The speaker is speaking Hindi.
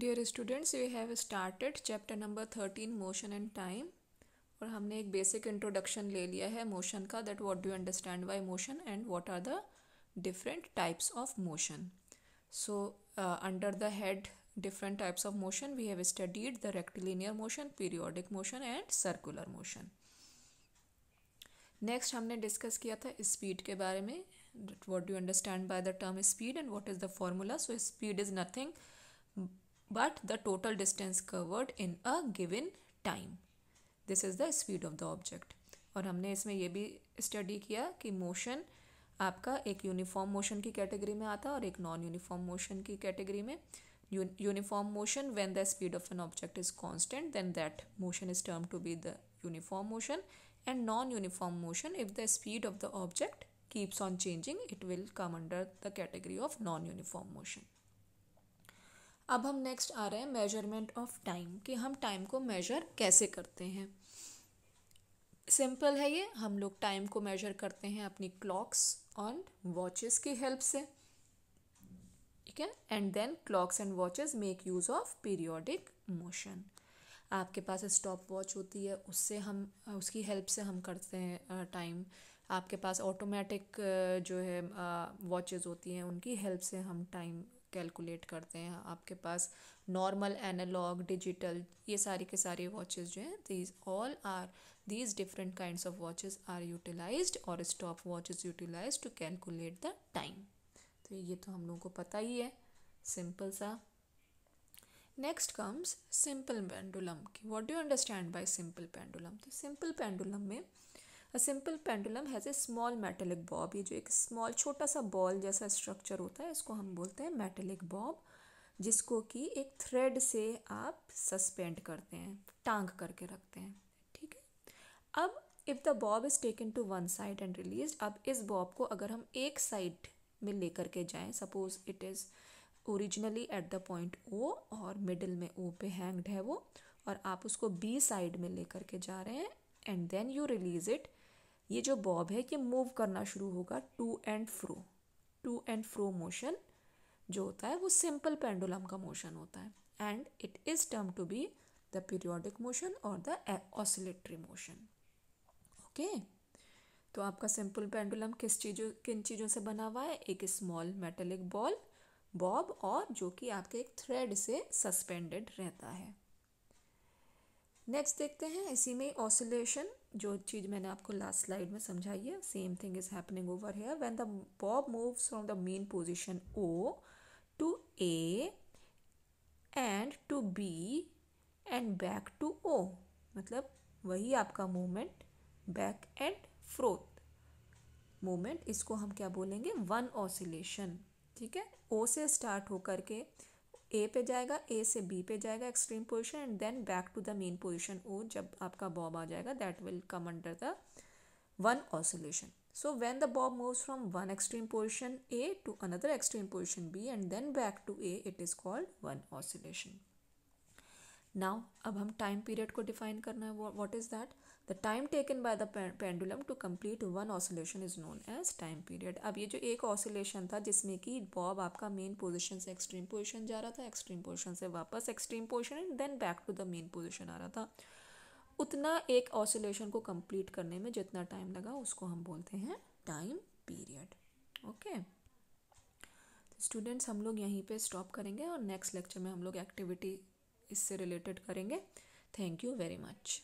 Dear students we have started chapter number thirteen motion and time और हमने एक बेसिक इंट्रोडक्शन ले लिया है मोशन का that what do understand by motion and what are the different types of motion so under the head different types of motion we have studied the rectilinear motion periodic motion and circular motion next हमने डिस्कस किया था स्पीड के बारे में what do understand by the term speed and what is the formula so speed is nothing but the total distance covered in a given time. This is the speed of the object. और हमने इसमें ये भी स्टडी किया कि मोशन आपका एक यूनिफॉर्म मोशन की कैटेगरी में आता है और एक नॉन यूनिफॉर्म मोशन की कैटेगरी में uniform motion when the speed of an object is constant then that motion is termed to be the uniform motion and non uniform motion if the speed of the object keeps on changing it will come under the category of non uniform motion अब हम नेक्स्ट आ रहे हैं मेजरमेंट ऑफ टाइम कि हम टाइम को मेजर कैसे करते हैं सिंपल है ये हम लोग टाइम को मेजर करते हैं अपनी क्लॉक्स ऑन वॉचेस की हेल्प से ठीक है and then clocks and watches make use of periodic motion आपके पास स्टॉप वॉच होती है उससे हम उसकी हेल्प से हम करते हैं टाइम आपके पास ऑटोमेटिक जो है वॉचेस होती हैं उनकी हेल्प से हम टाइम कैलकुलेट करते हैं आपके पास नॉर्मल एनालॉग डिजिटल ये सारी के सारे वॉचेस जो हैं these all are these different kinds of watches are utilise और stop is utilise to calculate the time तो ये तो हम लोगों को पता ही है सिंपल सा नेक्स्ट कम्स सिंपल पेंडुलम की what do understand by simple pendulum तो सिंपल पेंडुलम में a simple pendulum has a small metallic bob ये जो एक स्मॉल छोटा सा बॉल जैसा स्ट्रक्चर होता है इसको हम बोलते हैं मेटेलिक बॉब जिसको कि एक थ्रेड से आप सस्पेंड करते हैं टांग करके रखते हैं ठीक है अब if the bob is taken to one side and release अब इस बॉब को अगर हम एक साइड में लेकर के जाएं suppose it is originally at the point O और मिडिल में ओ पे हैंग्ड है वो और आप उसको बी साइड में लेकर के जा रहे हैं and then you release it ये जो बॉब है ये मूव करना शुरू होगा to and fro to and fro motion जो होता है वो सिंपल पेंडुलम का मोशन होता है and it is term to be the periodic motion और द ऑसिलेटरी मोशन ओके तो आपका सिंपल पेंडुलम किस चीज़ों किन चीज़ों से बना हुआ है एक स्मॉल मेटेलिक बॉल बॉब और जो कि आपके एक थ्रेड से सस्पेंडेड रहता है नेक्स्ट देखते हैं इसी में ऑसिलेशन जो चीज़ मैंने आपको लास्ट स्लाइड में समझाई है same thing is happening over here when the bob moves from the mean position O to A and to B and back to O मतलब वही आपका movement back and forth movement इसको हम क्या बोलेंगे वन ऑसिलेशन ठीक है ओ से स्टार्ट होकर के ए पे जाएगा ए से बी पे जाएगा extreme position and then back to the mean position O जब आपका बॉब आ जाएगा that will come under the one oscillation so when the bob moves from one extreme position A to another extreme position B and then back to A it is called one oscillation now अब हम टाइम पीरियड को डिफाइन करना है what is that the time taken by the pendulum to complete one oscillation is known as time period अब ये जो एक ऑसोलेशन था जिसमें कि बॉब आपका मेन पोजिशन से एक्सट्रीम पोजिशन जा रहा था एक्सट्रीम पोजिशन से वापस extreme position and then back to the mean position आ रहा था उतना एक ऑसोलेशन को कम्प्लीट करने में जितना टाइम लगा उसको हम बोलते हैं टाइम पीरियड ओके स्टूडेंट्स हम लोग यहीं पे स्टॉप करेंगे और नेक्स्ट लेक्चर में हम लोग एक्टिविटी इससे रिलेटेड करेंगे थैंक यू वेरी मच